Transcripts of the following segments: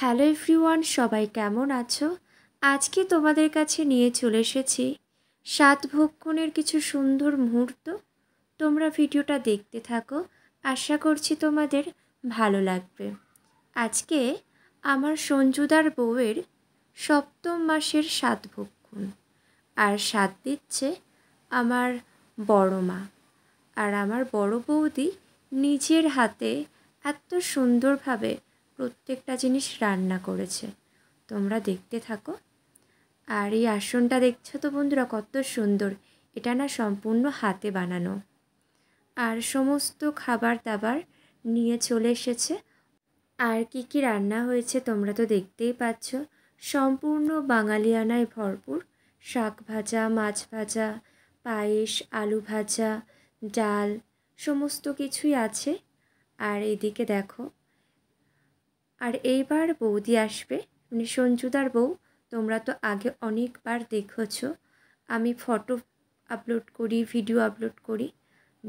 hello everyone সবাই কেমন আছো আজকে তোমাদের কাছে নিয়ে চলে এসেছি সাত ভক্ষণের কিছু সুন্দর মুহূর্ত তোমরা ভিডিওটা দেখতে থাকো আশা করছি তোমাদের ভালো লাগবে আজকে আমার সঞ্জুদার বউয়ের সপ্তম মাসের সাত ভক্ষণ আর সাত দিচ্ছে আমার বড় মা আর আমার বড় বৌদি নিজের হাতে এত সুন্দরভাবে প্রত্যেকটা জিনিস রান্না করেছে তোমরা দেখতে থাকো আর এই আসনটা দেখছো তো বন্ধুরা কত সুন্দর এটা না সম্পূর্ণ হাতে বানানো আর সমস্ত খাবার দাবার নিয়ে চলে এসেছে আর কি কি রান্না হয়েছে তোমরা তো দেখতেই পাচ্ছ সম্পূর্ণ বাঙালিয়ানায় ভরপুর শাক ভাজা মাছ ভাজা পায়েস আলু ভাজা ডাল সমস্ত কিছুই আছে আর এদিকে দেখো আর এইবার বৌদি আসবে মানে সঞ্জুদার বউ তোমরা তো আগে অনেকবার দেখেছ আমি ফটো আপলোড করি ভিডিও আপলোড করি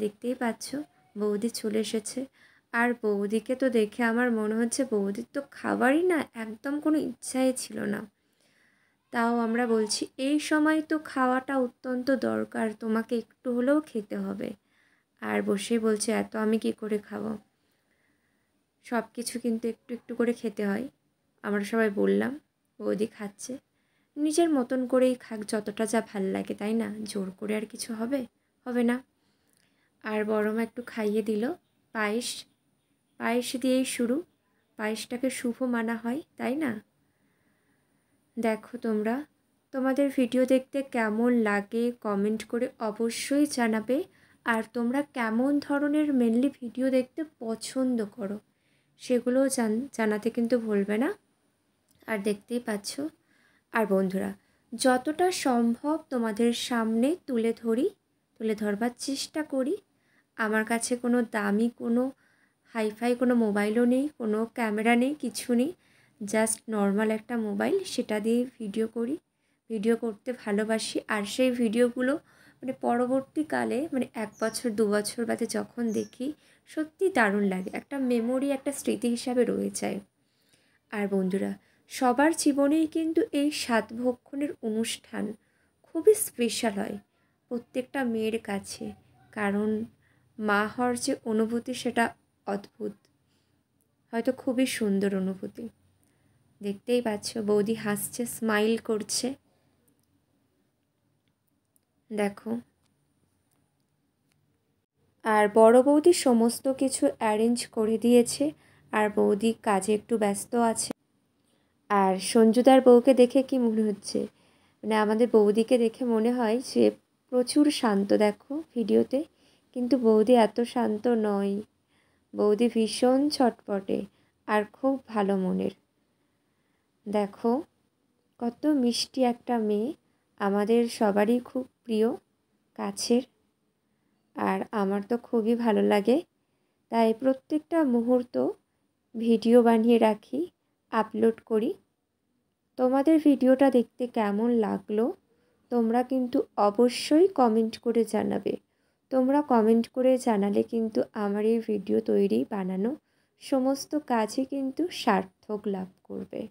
দেখতেই পাচ্ছ বৌদি চলে এসেছে আর বৌদিকে তো দেখে আমার মনে হচ্ছে বৌদির তো খাবারই না একদম কোনো ইচ্ছাই ছিল না তাও আমরা বলছি এই সময় তো খাওয়াটা অত্যন্ত দরকার তোমাকে একটু হলেও খেতে হবে আর বসে বলছে এত আমি কি করে খাবো সব কিছু কিন্তু একটু একটু করে খেতে হয় আমরা সবাই বললাম বৌদি খাচ্ছে নিজের মতন করেই খাক যতটা যা ভাল লাগে তাই না জোর করে আর কিছু হবে হবে না আর বড়মা একটু খাইয়ে দিল পায়েস পায়েস দিয়েই শুরু পায়েসটাকে শুভ মানা হয় তাই না দেখো তোমরা তোমাদের ভিডিও দেখতে কেমন লাগে কমেন্ট করে অবশ্যই জানাবে আর তোমরা কেমন ধরনের মেনলি ভিডিও দেখতে পছন্দ করো সেগুলোও জান জানাতে কিন্তু ভুলবে না আর দেখতেই পাচ্ছ আর বন্ধুরা যতটা সম্ভব তোমাদের সামনে তুলে ধরি তুলে ধরবার চেষ্টা করি আমার কাছে কোনো দামি কোনো হাইফাই কোনো মোবাইলও নেই কোনো ক্যামেরা নেই কিছু নেই জাস্ট নর্মাল একটা মোবাইল সেটা দিয়ে ভিডিও করি ভিডিও করতে ভালোবাসি আর সেই ভিডিওগুলো মানে পরবর্তীকালে মানে এক বছর দু বছর বাদে যখন দেখি সত্যি দারুণ লাগে একটা মেমোরি একটা স্মৃতি হিসাবে রয়ে যায় আর বন্ধুরা সবার জীবনেই কিন্তু এই সাত ভক্ষণের অনুষ্ঠান খুবই স্পেশাল হয় প্রত্যেকটা মেয়ের কাছে কারণ মা হওয়ার যে অনুভূতি সেটা অদ্ভুত হয়তো খুবই সুন্দর অনুভূতি দেখতেই পাচ্ছ বৌদি হাসছে স্মাইল করছে দেখো আর বড় বৌদি সমস্ত কিছু অ্যারেঞ্জ করে দিয়েছে আর বৌদি কাজে একটু ব্যস্ত আছে আর সঞ্জুদার বউকে দেখে কি মনে হচ্ছে মানে আমাদের বৌদিকে দেখে মনে হয় সে প্রচুর শান্ত দেখো ভিডিওতে কিন্তু বৌদি এত শান্ত নয় বৌদি ভীষণ ছটপটে আর খুব ভালো মনের দেখো কত মিষ্টি একটা মেয়ে আমাদের সবারই খুব প্রিয় কাছের আর আমার তো খুবই ভালো লাগে তাই প্রত্যেকটা মুহূর্ত ভিডিও বানিয়ে রাখি আপলোড করি তোমাদের ভিডিওটা দেখতে কেমন লাগলো তোমরা কিন্তু অবশ্যই কমেন্ট করে জানাবে তোমরা কমেন্ট করে জানালে কিন্তু আমার এই ভিডিও তৈরি বানানো সমস্ত কাজই কিন্তু সার্থক লাভ করবে